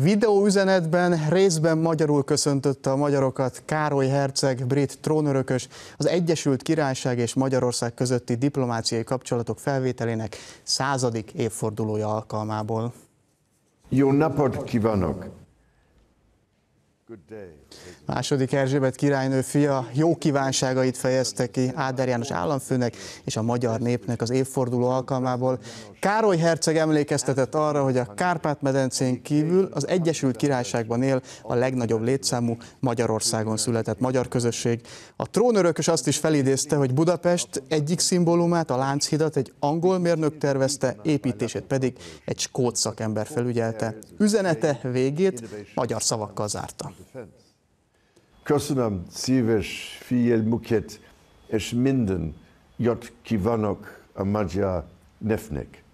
Videóüzenetben részben magyarul köszöntötte a magyarokat Károly Herceg, brit trónörökös, az Egyesült Királyság és Magyarország közötti diplomáciai kapcsolatok felvételének századik évfordulója alkalmából. Jó napot kívánok! Második Erzsébet királynő fia jó kívánságait fejezte ki Áder János államfőnek és a magyar népnek az évforduló alkalmából. Károly herceg emlékeztetett arra, hogy a Kárpát-medencén kívül az Egyesült Királyságban él a legnagyobb létszámú Magyarországon született magyar közösség. A trónörökös azt is felidézte, hogy Budapest egyik szimbólumát, a Lánchidat egy angol mérnök tervezte, építését pedig egy skót szakember felügyelte. Üzenete végét magyar szavakkal zárta. Köszönöm szíves figyelmüket, és minden jót kívánok a magyar nefnek.